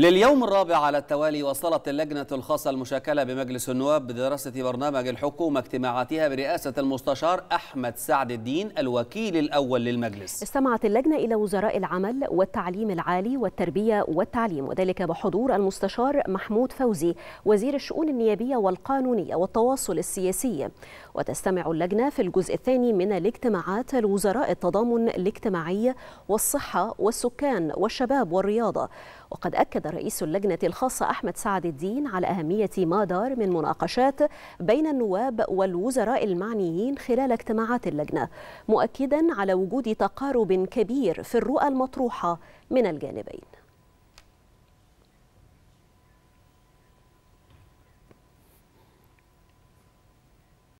لليوم الرابع على التوالي وصلت اللجنة الخاصة المشاكلة بمجلس النواب بدراسة برنامج الحكومة اجتماعاتها برئاسة المستشار أحمد سعد الدين الوكيل الأول للمجلس استمعت اللجنة إلى وزراء العمل والتعليم العالي والتربية والتعليم وذلك بحضور المستشار محمود فوزي وزير الشؤون النيابية والقانونية والتواصل السياسي وتستمع اللجنة في الجزء الثاني من الاجتماعات لوزراء التضامن الاجتماعي والصحة والسكان والشباب والرياضة وقد أكد رئيس اللجنة الخاصة أحمد سعد الدين على أهمية ما دار من مناقشات بين النواب والوزراء المعنيين خلال اجتماعات اللجنة مؤكدا على وجود تقارب كبير في الرؤى المطروحة من الجانبين